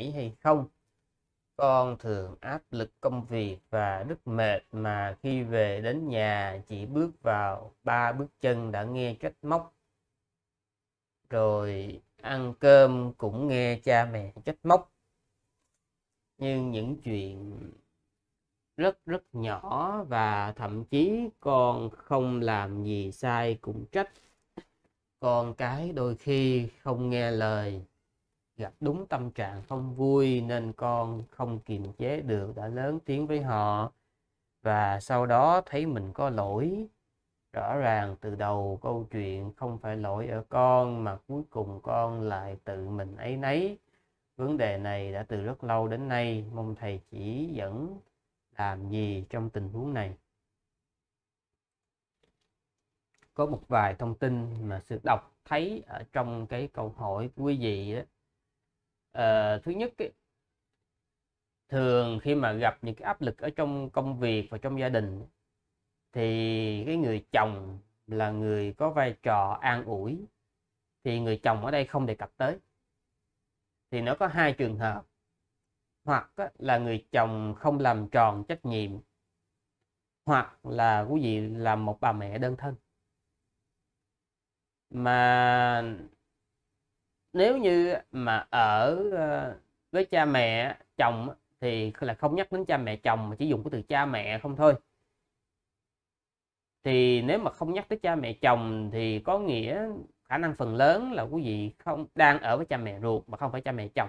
nảy hay không con thường áp lực công việc và rất mệt mà khi về đến nhà chỉ bước vào ba bước chân đã nghe trách móc rồi ăn cơm cũng nghe cha mẹ trách móc nhưng những chuyện rất rất nhỏ và thậm chí con không làm gì sai cũng trách con cái đôi khi không nghe lời gặp dạ, đúng tâm trạng không vui nên con không kiềm chế được đã lớn tiếng với họ và sau đó thấy mình có lỗi rõ ràng từ đầu câu chuyện không phải lỗi ở con mà cuối cùng con lại tự mình ấy nấy vấn đề này đã từ rất lâu đến nay mong thầy chỉ dẫn làm gì trong tình huống này có một vài thông tin mà sự đọc thấy ở trong cái câu hỏi của quý vị đó à, thứ nhất ấy, thường khi mà gặp những cái áp lực ở trong công việc và trong gia đình thì cái người chồng là người có vai trò an ủi thì người chồng ở đây không đề cập tới thì nó có hai trường hợp hoặc là người chồng không làm tròn trách nhiệm hoặc là quý vị là một bà mẹ đơn thân mà nếu như mà ở ờ, với cha mẹ chồng thì là không nhắc đến cha mẹ chồng mà chỉ dùng cái từ cha mẹ không thôi thì nếu mà không nhắc tới cha mẹ chồng thì có nghĩa khả năng phần lớn là quý vị không đang ở với cha mẹ ruột mà không phải cha mẹ chồng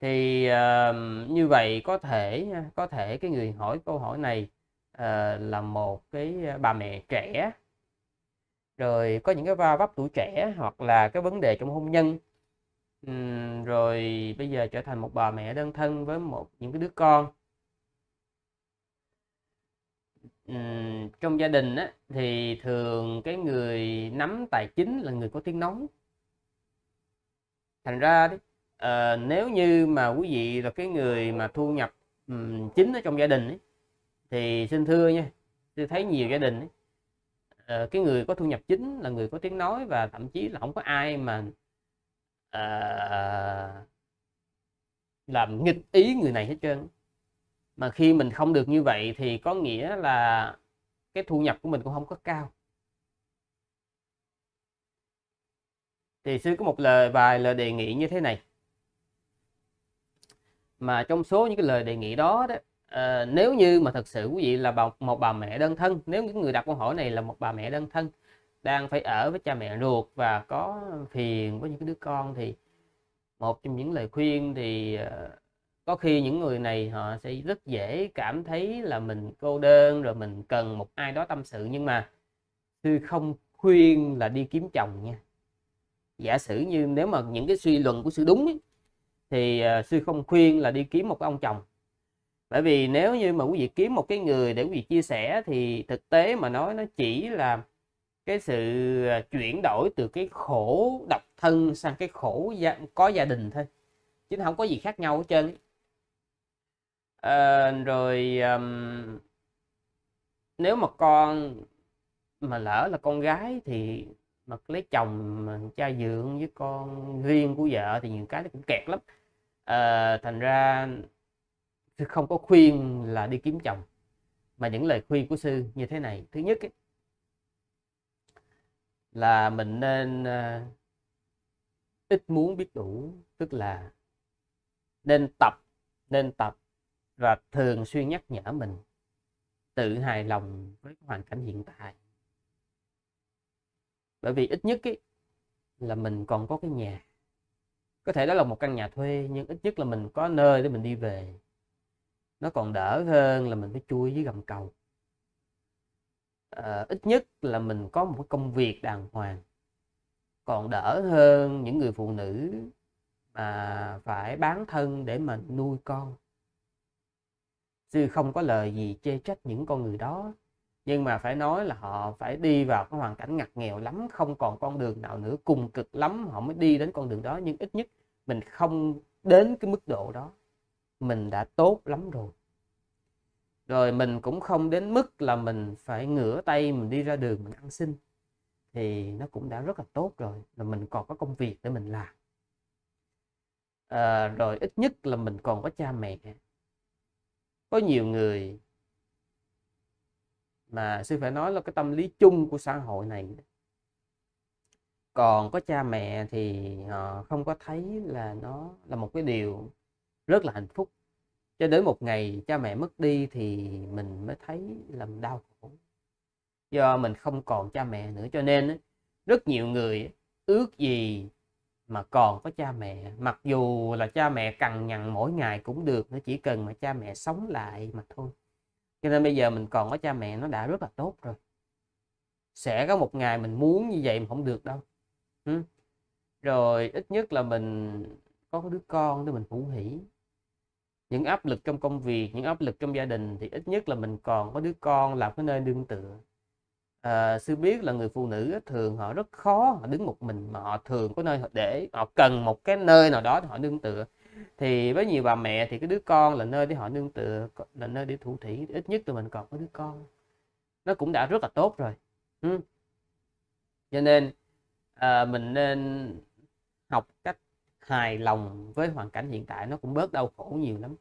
thì uh, như vậy có thể có thể cái người hỏi câu hỏi này uh, là một cái bà mẹ trẻ rồi có những cái va vấp tuổi trẻ hoặc là cái vấn đề trong hôn nhân rồi bây giờ trở thành một bà mẹ đơn thân với một những cái đứa con trong gia đình á, thì thường cái người nắm tài chính là người có tiếng nóng thành ra đấy, à, nếu như mà quý vị là cái người mà thu nhập um, chính ở trong gia đình ấy, thì xin thưa nha tôi thấy nhiều gia đình ấy, Ờ, cái người có thu nhập chính là người có tiếng nói và thậm chí là không có ai mà uh, làm nghịch ý người này hết trơn mà khi mình không được như vậy thì có nghĩa là cái thu nhập của mình cũng không có cao thì sư có một lời vài lời đề nghị như thế này mà trong số những cái lời đề nghị đó đó Ờ, nếu như mà thật sự quý vị là bà, một bà mẹ đơn thân nếu những người đặt câu hỏi này là một bà mẹ đơn thân đang phải ở với cha mẹ ruột và có phiền với những đứa con thì một trong những lời khuyên thì ờ, có khi những người này họ sẽ rất dễ cảm thấy là mình cô đơn rồi mình cần một ai đó tâm sự nhưng mà sư không khuyên là đi kiếm chồng nha giả sử như nếu mà những cái suy luận của sư đúng ấy, thì ờ, sư không khuyên là đi kiếm một ông chồng bởi vì nếu như mà quý vị kiếm một cái người để quý vị chia sẻ thì thực tế mà nói nó chỉ là cái sự à, chuyển đổi từ cái khổ độc thân sang cái khổ gia, có gia đình thôi chứ không có gì khác nhau hết trơn à, rồi um, nếu mà con mà lỡ là con gái thì mà lấy chồng mà cha dượng với con riêng của vợ thì nhiều cái nó cũng kẹt lắm à, thành ra sư không có khuyên là đi kiếm chồng mà những lời khuyên của sư như thế này thứ nhất ấy, là mình nên uh, ít muốn biết đủ tức là nên tập nên tập và thường xuyên nhắc nhở mình tự hài lòng với hoàn cảnh hiện tại bởi vì ít nhất ấy, là mình còn có cái nhà có thể đó là một căn nhà thuê nhưng ít nhất là mình có nơi để mình đi về nó còn đỡ hơn là mình phải chui dưới gầm cầu à, ít nhất là mình có một cái công việc đàng hoàng còn đỡ hơn những người phụ nữ mà phải bán thân để mà nuôi con sư không có lời gì chê trách những con người đó nhưng mà phải nói là họ phải đi vào cái hoàn cảnh ngặt nghèo lắm không còn con đường nào nữa cùng cực lắm họ mới đi đến con đường đó nhưng ít nhất mình không đến cái mức độ đó mình đã tốt lắm rồi rồi mình cũng không đến mức là mình phải ngửa tay mình đi ra đường mình ăn xin thì nó cũng đã rất là tốt rồi là mình còn có công việc để mình làm à, rồi ít nhất là mình còn có cha mẹ có nhiều người mà sư phải nói là cái tâm lý chung của xã hội này còn có cha mẹ thì họ ờ, không có thấy là nó là một cái điều rất là hạnh phúc cho đến một ngày cha mẹ mất đi thì mình mới thấy làm đau khổ do mình không còn cha mẹ nữa cho nên rất nhiều người ước gì mà còn có cha mẹ mặc dù là cha mẹ cằn nhằn mỗi ngày cũng được nó chỉ cần mà cha mẹ sống lại mà thôi cho nên bây giờ mình còn có cha mẹ nó đã rất là tốt rồi sẽ có một ngày mình muốn như vậy mà không được đâu rồi ít nhất là mình có đứa con để mình phụ hỷ những áp lực trong công việc những áp lực trong gia đình thì ít nhất là mình còn có đứa con làm cái nơi nương tựa à, sư biết là người phụ nữ thường họ rất khó họ đứng một mình mà họ thường có nơi họ để họ cần một cái nơi nào đó để họ nương tựa thì với nhiều bà mẹ thì cái đứa con là nơi để họ nương tựa là nơi để thủ thủy ít nhất tụi mình còn có đứa con nó cũng đã rất là tốt rồi ừ. cho nên à, mình nên học cách hài lòng với hoàn cảnh hiện tại nó cũng bớt đau khổ nhiều lắm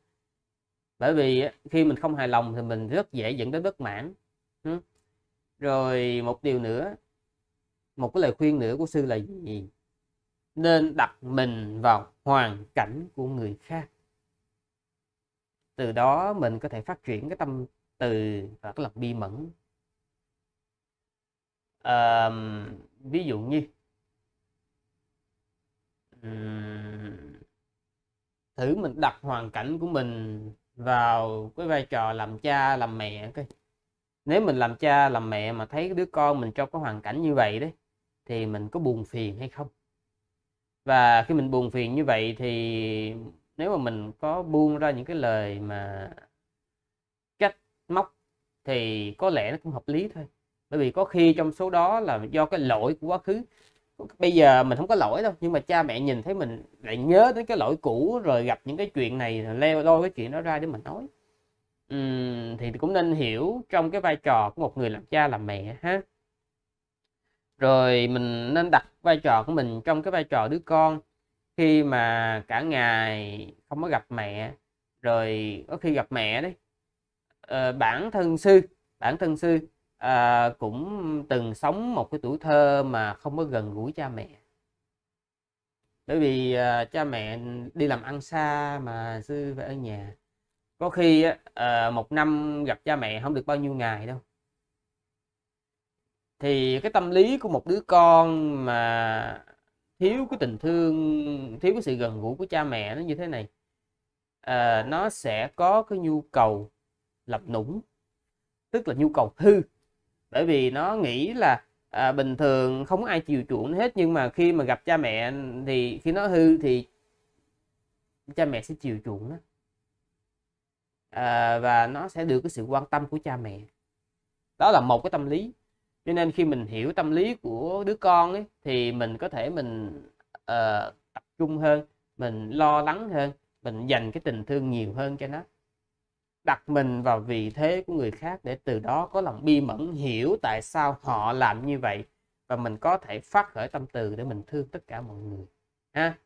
bởi vì khi mình không hài lòng thì mình rất dễ dẫn đến bất mãn rồi một điều nữa một cái lời khuyên nữa của sư là gì nên đặt mình vào hoàn cảnh của người khác từ đó mình có thể phát triển cái tâm từ và cái lòng bi mẫn à, ví dụ như thử mình đặt hoàn cảnh của mình vào cái vai trò làm cha làm mẹ cái nếu mình làm cha làm mẹ mà thấy đứa con mình trong cái hoàn cảnh như vậy đấy thì mình có buồn phiền hay không và khi mình buồn phiền như vậy thì nếu mà mình có buông ra những cái lời mà trách móc thì có lẽ nó cũng hợp lý thôi bởi vì có khi trong số đó là do cái lỗi của quá khứ bây giờ mình không có lỗi đâu nhưng mà cha mẹ nhìn thấy mình lại nhớ đến cái lỗi cũ rồi gặp những cái chuyện này leo lôi cái chuyện đó ra để mình nói uhm, thì cũng nên hiểu trong cái vai trò của một người làm cha làm mẹ ha rồi mình nên đặt vai trò của mình trong cái vai trò đứa con khi mà cả ngày không có gặp mẹ rồi có khi gặp mẹ đấy ờ, bản thân sư bản thân sư à, cũng từng sống một cái tuổi thơ mà không có gần gũi cha mẹ bởi vì à, cha mẹ đi làm ăn xa mà sư phải ở nhà có khi à, một năm gặp cha mẹ không được bao nhiêu ngày đâu thì cái tâm lý của một đứa con mà thiếu cái tình thương thiếu cái sự gần gũi của cha mẹ nó như thế này à, nó sẽ có cái nhu cầu lập nũng tức là nhu cầu hư bởi vì nó nghĩ là à, bình thường không có ai chiều chuộng hết nhưng mà khi mà gặp cha mẹ thì khi nó hư thì cha mẹ sẽ chiều chuộng nó à, và nó sẽ được cái sự quan tâm của cha mẹ đó là một cái tâm lý cho nên khi mình hiểu tâm lý của đứa con ấy, thì mình có thể mình uh, tập trung hơn mình lo lắng hơn mình dành cái tình thương nhiều hơn cho nó đặt mình vào vị thế của người khác để từ đó có lòng bi mẫn hiểu tại sao họ làm như vậy và mình có thể phát khởi tâm từ để mình thương tất cả mọi người ha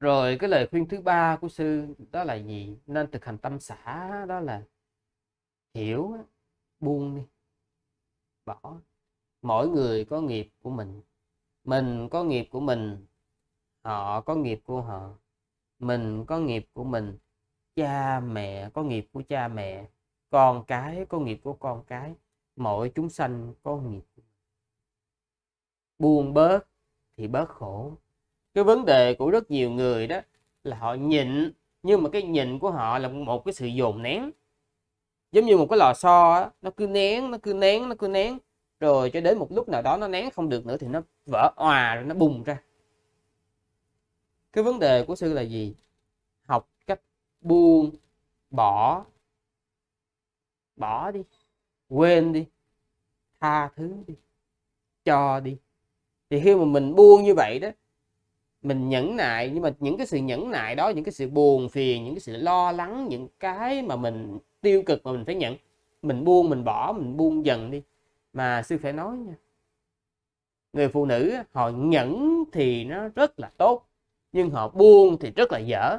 rồi cái lời khuyên thứ ba của sư đó là gì nên thực hành tâm xã đó là hiểu buông đi bỏ mỗi người có nghiệp của mình mình có nghiệp của mình họ có nghiệp của họ mình có nghiệp của mình cha mẹ có nghiệp của cha mẹ con cái có nghiệp của con cái mọi chúng sanh có nghiệp buông bớt thì bớt khổ cái vấn đề của rất nhiều người đó là họ nhịn nhưng mà cái nhịn của họ là một cái sự dồn nén giống như một cái lò xo á, nó cứ nén nó cứ nén nó cứ nén rồi cho đến một lúc nào đó nó nén không được nữa thì nó vỡ òa rồi nó bùng ra cái vấn đề của sư là gì học buông bỏ bỏ đi quên đi tha thứ đi cho đi thì khi mà mình buông như vậy đó mình nhẫn nại nhưng mà những cái sự nhẫn nại đó những cái sự buồn phiền những cái sự lo lắng những cái mà mình tiêu cực mà mình phải nhận mình buông mình bỏ mình buông dần đi mà sư phải nói nha người phụ nữ họ nhẫn thì nó rất là tốt nhưng họ buông thì rất là dở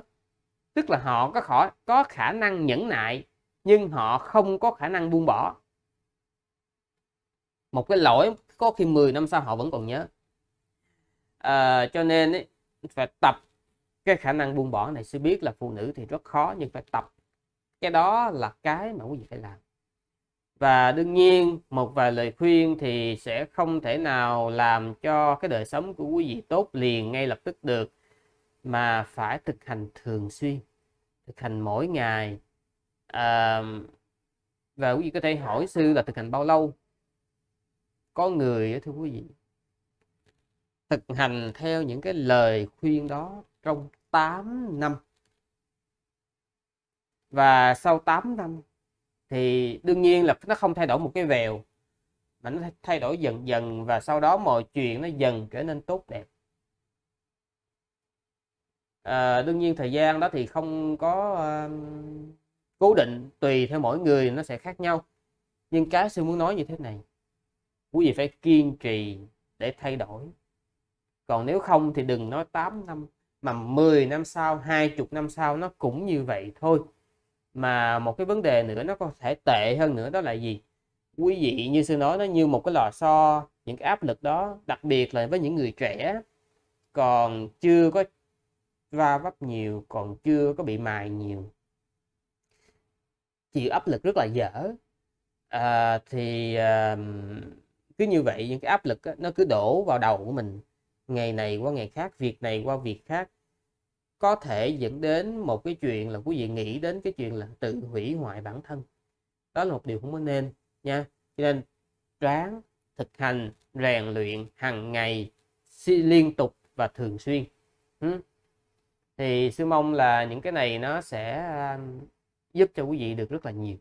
tức là họ có khỏi có khả năng nhẫn nại nhưng họ không có khả năng buông bỏ một cái lỗi có khi 10 năm sau họ vẫn còn nhớ à, cho nên ấy, phải tập cái khả năng buông bỏ này sư biết là phụ nữ thì rất khó nhưng phải tập cái đó là cái mà quý vị phải làm và đương nhiên một vài lời khuyên thì sẽ không thể nào làm cho cái đời sống của quý vị tốt liền ngay lập tức được mà phải thực hành thường xuyên thực hành mỗi ngày à, và quý vị có thể hỏi sư là thực hành bao lâu có người thưa quý vị thực hành theo những cái lời khuyên đó trong 8 năm và sau 8 năm thì đương nhiên là nó không thay đổi một cái vèo mà nó thay đổi dần dần và sau đó mọi chuyện nó dần trở nên tốt đẹp à, đương nhiên thời gian đó thì không có à, cố định tùy theo mỗi người nó sẽ khác nhau nhưng cái sư muốn nói như thế này quý vị phải kiên trì để thay đổi còn nếu không thì đừng nói 8 năm mà 10 năm sau 20 năm sau nó cũng như vậy thôi mà một cái vấn đề nữa nó có thể tệ hơn nữa đó là gì quý vị như sư nói nó như một cái lò xo những cái áp lực đó đặc biệt là với những người trẻ còn chưa có va vấp nhiều còn chưa có bị mài nhiều chịu áp lực rất là dở à, thì à, cứ như vậy những cái áp lực á, nó cứ đổ vào đầu của mình ngày này qua ngày khác việc này qua việc khác có thể dẫn đến một cái chuyện là quý vị nghĩ đến cái chuyện là tự hủy hoại bản thân đó là một điều không có nên nha cho nên ráng thực hành rèn luyện hàng ngày liên tục và thường xuyên ừ thì sư mong là những cái này nó sẽ à, giúp cho quý vị được rất là nhiều